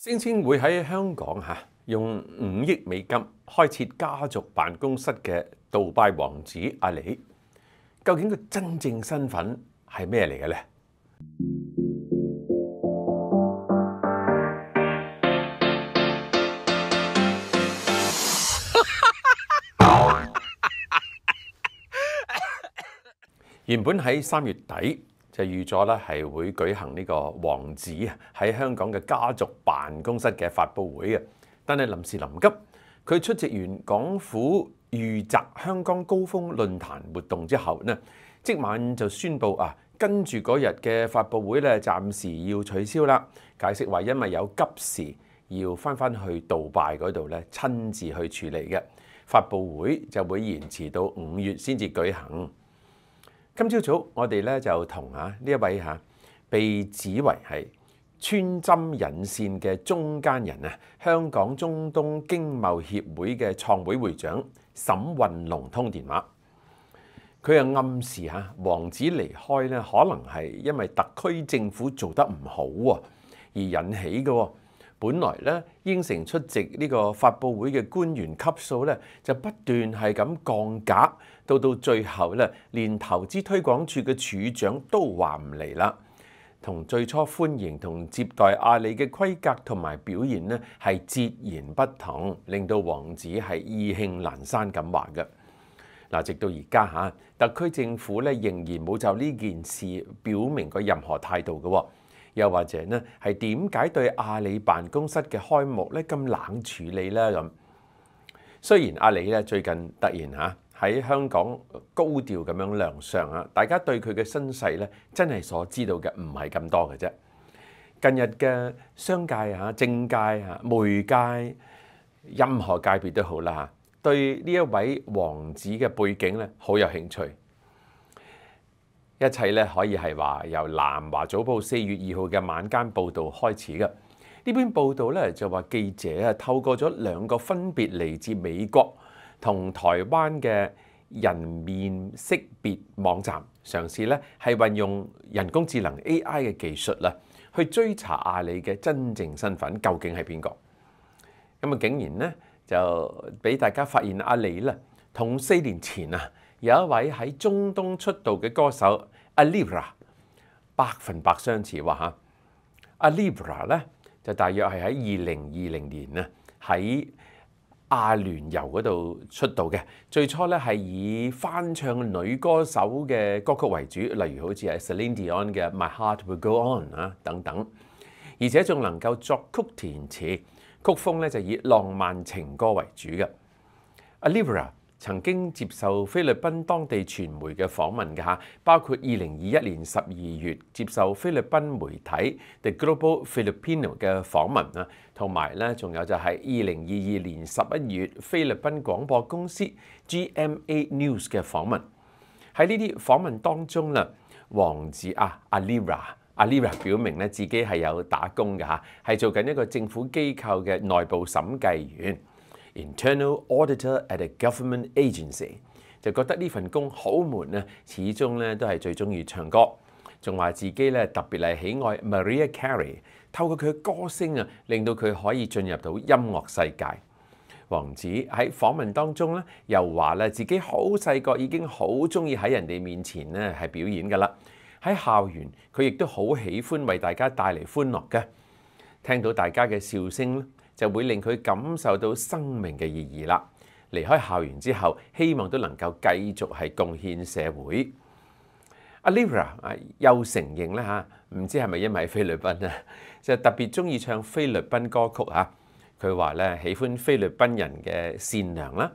星星会喺香港用五亿美金开设家族办公室嘅杜拜王子阿里，究竟佢真正身份係咩嚟嘅咧？原本喺三月底。就預咗咧，係會舉行呢個王子喺香港嘅家族辦公室嘅發佈會嘅，但係臨時臨急，佢出席完港府預擲香港高峰論壇活動之後呢，即晚就宣布啊，跟住嗰日嘅發佈會咧，暫時要取消啦，解釋話因為有急事要翻翻去杜拜嗰度咧，親自去處理嘅發佈會就會延遲到五月先至舉行。今朝早，我哋咧就同啊呢一位吓被指为系穿针引线嘅中间人啊，香港中东经贸协会嘅创会会长沈运龙通电话。佢又暗示嚇王子離開咧，可能係因為特區政府做得唔好啊而引起嘅。本来咧應承出席呢個發佈會嘅官員級數咧，就不斷係咁降格，到到最後咧，連投資推廣處嘅處長都話唔嚟啦。同最初歡迎同接待阿里嘅規格同埋表現咧，係截然不同，令到王子係意興難山咁話嘅。嗱，直到而家嚇，特區政府咧仍然冇就呢件事表明過任何態度嘅。又或者呢係點解對阿里辦公室嘅開幕咧咁冷處理咧咁？雖然阿里咧最近突然嚇喺香港高調咁樣亮相啊，大家對佢嘅身世咧真係所知道嘅唔係咁多嘅啫。近日嘅商界嚇、政界嚇、媒界任何界別都好啦，對呢一位王子嘅背景咧好有興趣。一切咧可以係話由南華早報四月二號嘅晚間報導開始嘅。呢篇報導咧就話記者啊透過咗兩個分別嚟自美國同台灣嘅人面識別網站，嘗試咧係運用人工智能 AI 嘅技術啦，去追查阿里嘅真正身份究竟係邊個。咁啊竟然咧就俾大家發現阿里啦，同四年前啊。有一位喺中東出道嘅歌手 Alibra，百分百相似話嚇，Alibra 咧就大約係喺二零二零年啊喺亞聯酋嗰度出道嘅，最初咧係以翻唱女歌手嘅歌曲為主，例如好似係 c e l i n d i o n 嘅 My Heart Will Go On 啊等等，而且仲能夠作曲填詞，曲風咧就以浪漫情歌為主嘅 Alibra。曾經接受菲律賓當地傳媒嘅訪問㗎嚇，包括二零二一年十二月接受菲律賓媒體 The Global Filipino 嘅訪問啦，同埋咧仲有就係二零二二年十一月菲律賓廣播公司 GMA News 嘅訪問。喺呢啲訪問當中啦，王子啊 a l i r a 阿 l i r a 表明咧自己係有打工㗎嚇，係做緊一個政府機構嘅內部審計員。Internal auditor at a government agency 就覺得呢份工好悶啊，始終咧都係最中意唱歌，仲話自己咧特別係喜愛 m a r i a Carey，透過佢嘅歌聲啊，令到佢可以進入到音樂世界。王子喺訪問當中咧又話咧自己好細個已經好中意喺人哋面前咧係表演噶啦，喺校園佢亦都好喜歡為大家帶嚟歡樂嘅，聽到大家嘅笑聲。就會令佢感受到生命嘅意義啦。離開校園之後，希望都能夠繼續係貢獻社會。Alvira 又承認咧嚇，唔知係咪因為菲律賓啊，就特別中意唱菲律賓歌曲嚇。佢話咧，喜歡菲律賓人嘅善良啦，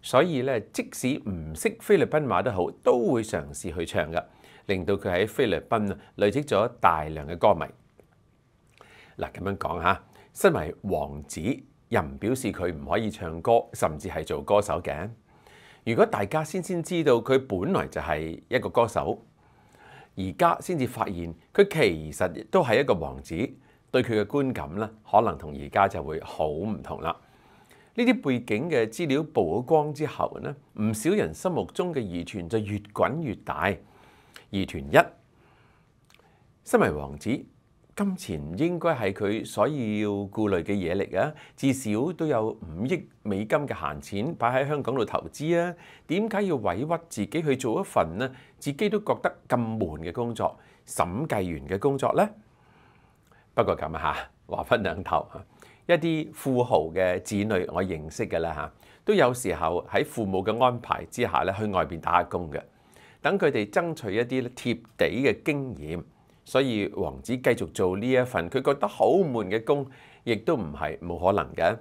所以咧，即使唔識菲律賓話都好，都會嘗試去唱噶，令到佢喺菲律賓累積咗大量嘅歌迷。嗱，咁樣講嚇。身为王子，又唔表示佢唔可以唱歌，甚至系做歌手嘅。如果大家先先知道佢本来就系一个歌手，而家先至发现佢其实都系一个王子，对佢嘅观感咧，可能同而家就会好唔同啦。呢啲背景嘅资料曝光之后咧，唔少人心目中嘅疑团就越滚越大。疑团一，身为王子。金錢應該係佢所以要顧慮嘅嘢嚟㗎，至少都有五億美金嘅閒錢擺喺香港度投資啊！點解要委屈自己去做一份呢？自己都覺得咁悶嘅工作，審計員嘅工作呢？不過咁嚇，話分兩頭一啲富豪嘅子女，我認識嘅啦都有時候喺父母嘅安排之下咧，去外面打工嘅，等佢哋爭取一啲貼地嘅經驗。所以王子繼續做呢一份佢覺得好悶嘅工，亦都唔係冇可能嘅。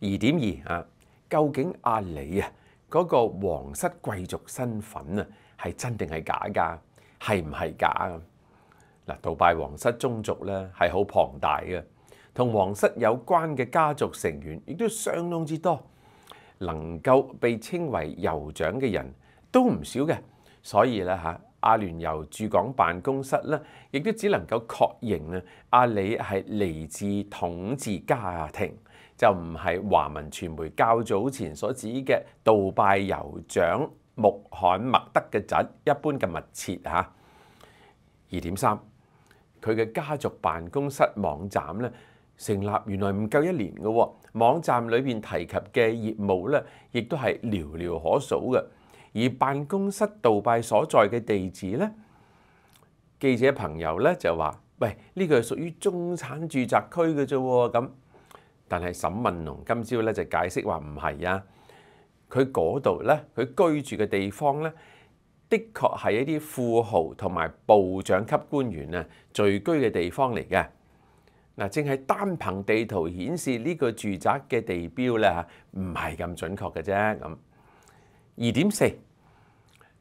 二點二啊，究竟阿里啊嗰個皇室貴族身份啊係真定係假㗎？係唔係假？嗱，杜拜皇室宗族咧係好龐大嘅，同皇室有關嘅家族成員亦都相當之多，能夠被稱為酋長嘅人都唔少嘅。所以咧嚇。阿聯酋駐港辦公室咧，亦都只能夠確認啊，阿李係嚟自統治家庭，就唔係華文傳媒較早前所指嘅杜拜酋長穆罕默德嘅侄一般嘅密切嚇。二點三，佢嘅家族辦公室網站咧，成立原來唔夠一年嘅，網站裏邊提及嘅業務咧，亦都係寥寥可數嘅。而辦公室杜拜所在嘅地址咧，記者朋友咧就話：喂，呢個係屬於中產住宅區嘅啫喎。咁，但係沈文龍今朝咧就解釋話唔係啊，佢嗰度咧佢居住嘅地方咧，的確係一啲富豪同埋部長級官員啊聚居嘅地方嚟嘅。嗱，正係單憑地圖顯示呢個住宅嘅地標咧，唔係咁準確嘅啫咁。二點四，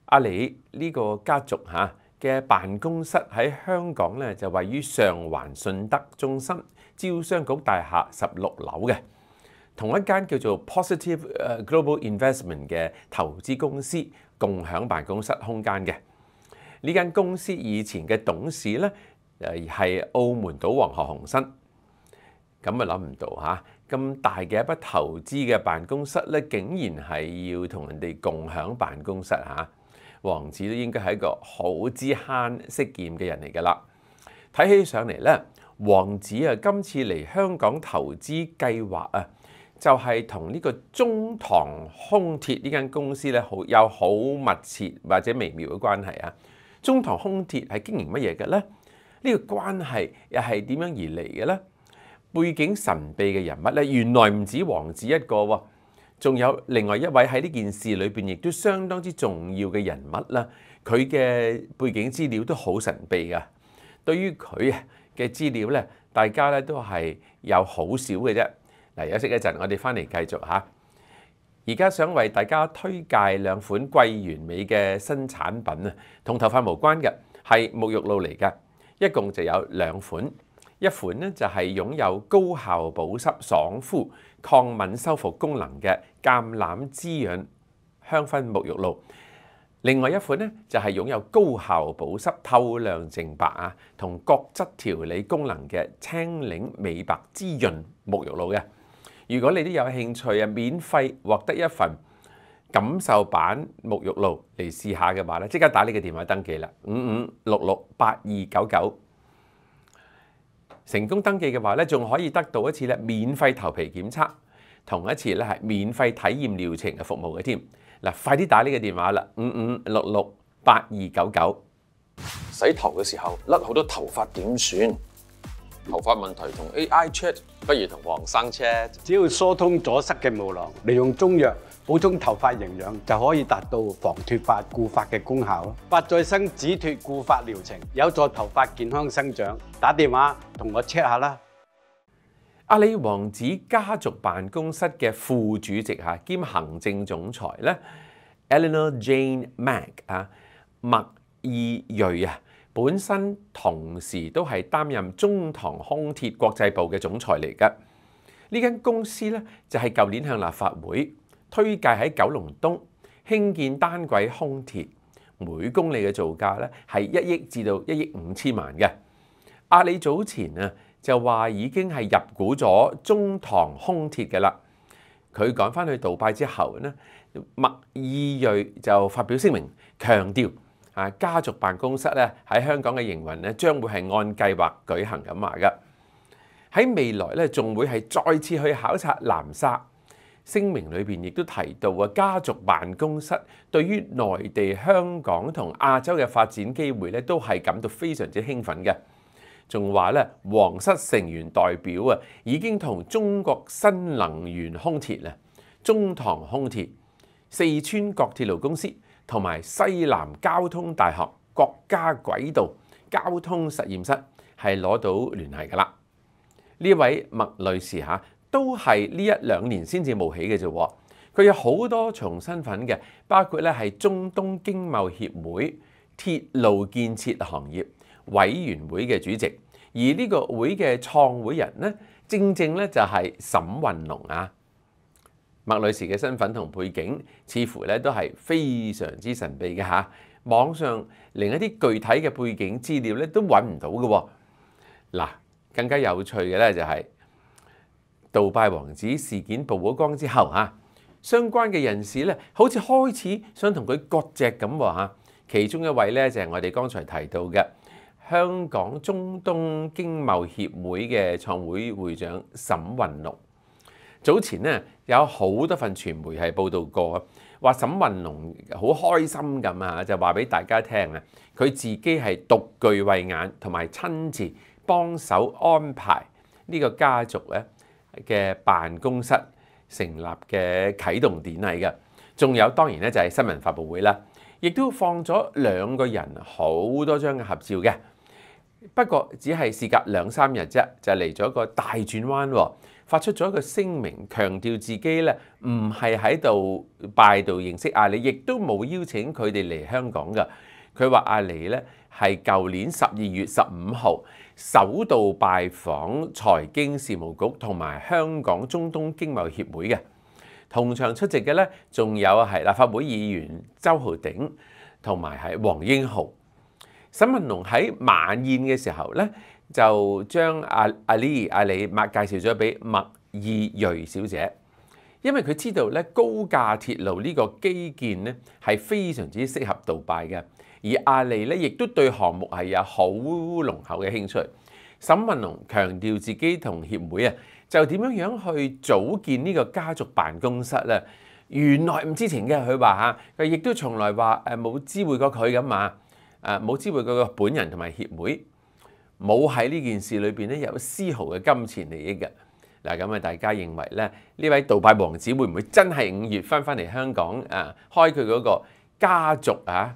阿里呢個家族嚇嘅辦公室喺香港咧就位於上環順德中心招商局大廈十六樓嘅，同一間叫做 Positive Global Investment 嘅投資公司共享辦公室空間嘅。呢間公司以前嘅董事咧誒係澳門賭王何鴻燊，咁啊諗唔到嚇。咁大嘅一筆投資嘅辦公室咧，竟然係要同人哋共享辦公室嚇，王子都應該係一個好知慳識儉嘅人嚟㗎啦。睇起上嚟咧，王子啊，今次嚟香港投資計劃啊，就係同呢個中堂空鐵呢間公司咧好有好密切或者微妙嘅關係啊。中堂空鐵係經營乜嘢嘅咧？呢個關係又係點樣而嚟嘅咧？背景神秘嘅人物咧，原來唔止王子一個喎，仲有另外一位喺呢件事裏邊亦都相當之重要嘅人物啦。佢嘅背景資料都好神秘噶，對於佢嘅資料咧，大家咧都係有好少嘅啫。嗱，休息一陣，我哋翻嚟繼續嚇。而家想為大家推介兩款貴完美嘅新產品啊，同頭髮無關嘅，係沐浴露嚟嘅，一共就有兩款。一款咧就係擁有高效保濕、爽膚、抗敏、修復功能嘅橄欖滋潤香氛沐浴露；另外一款咧就係擁有高效保濕、透亮淨白啊同角質調理功能嘅青檸美白滋潤沐浴露嘅。如果你都有興趣啊，免費獲得一份感受版沐浴露嚟試下嘅話咧，即刻打你嘅電話登記啦，五五六六八二九九。成功登記嘅話咧，仲可以得到一次咧免費頭皮檢測，同一次咧係免費體驗療程嘅服務嘅添。嗱，快啲打呢個電話啦，五五六六八二九九。洗頭嘅時候甩好多頭髮點算？頭髮問題同 AI chat，不如同黃生 chat。只要疏通阻塞嘅毛囊，利用中藥。補充頭髮營養就可以達到防脫髮固髮嘅功效咯。髮再生止脱固髮療程有助頭髮健康生長，打電話同我 check 下啦。阿里王子家族辦公室嘅副主席嚇兼行政總裁咧，Eleanor Jane Mack 啊麥意瑞啊，本身同時都係擔任中唐空鐵國際部嘅總裁嚟噶。呢間公司咧就係舊年向立法會。推介喺九龍東興建單軌空鐵，每公里嘅造價咧係一億至到一億五千萬嘅。阿里早前啊就話已經係入股咗中堂空鐵嘅啦。佢趕翻去杜拜之後咧，麥意瑞就發表聲明，強調啊家族辦公室咧喺香港嘅營運咧將會係按計劃舉行咁埋噶。喺未來咧仲會係再次去考察南沙。聲明裏面亦都提到啊，家族辦公室對於內地、香港同亞洲嘅發展機會咧，都係感到非常之興奮嘅。仲話咧，皇室成員代表啊，已經同中國新能源空鐵啊、中唐空鐵、四川國鐵路公司同埋西南交通大學國家軌道交通實驗室係攞到聯繫噶啦。呢位麥女士嚇。都系呢一兩年先至冒起嘅啫，佢有好多重身份嘅，包括咧系中东经贸协会铁路建设行业委员会嘅主席，而呢个会嘅创会人咧，正正咧就系沈云龙啊。麦女士嘅身份同背景似乎咧都系非常之神秘嘅吓，网上连一啲具体嘅背景资料咧都揾唔到嘅。嗱，更加有趣嘅咧就系。杜拜王子事件曝咗光之後，哈，相關嘅人士咧，好似開始想同佢割席咁喎，其中一位咧就係我哋剛才提到嘅香港中東經貿協會嘅創會會長沈雲龍。早前咧有好多份傳媒係報道過，話沈雲龍好開心咁啊，就話俾大家聽啊，佢自己係獨具慧眼，同埋親自幫手安排呢個家族咧。嘅辦公室成立嘅啟動典禮嘅，仲有當然咧就係新聞發佈會啦，亦都放咗兩個人好多張嘅合照嘅。不過只係事隔兩三日啫，就嚟咗一個大轉彎，發出咗一個聲明，強調自己咧唔係喺度拜度認識亞利，亦都冇邀請佢哋嚟香港㗎。佢話：阿李咧係舊年十二月十五號首度拜訪財經事務局同埋香港中東經貿協會嘅。同場出席嘅咧，仲有係立法會議員周浩鼎同埋係黃英豪。沈文龍喺晚宴嘅時候咧，就將阿阿李阿李麥介紹咗俾麥爾瑞小姐，因為佢知道咧高架鐵路呢個基建咧係非常之適合杜拜嘅。而阿里咧，亦都對項目係有好濃厚嘅興趣。沈文龍強調自己同協會啊，就點樣樣去組建呢個家族辦公室咧？原來唔知情嘅佢話嚇，佢亦都從來話誒冇知會過佢咁嘛誒冇知會過佢本人同埋協會冇喺呢件事裏邊咧有絲毫嘅金錢利益嘅嗱。咁啊，大家認為咧呢位盜拜王子會唔會真係五月翻返嚟香港啊？開佢嗰個家族啊？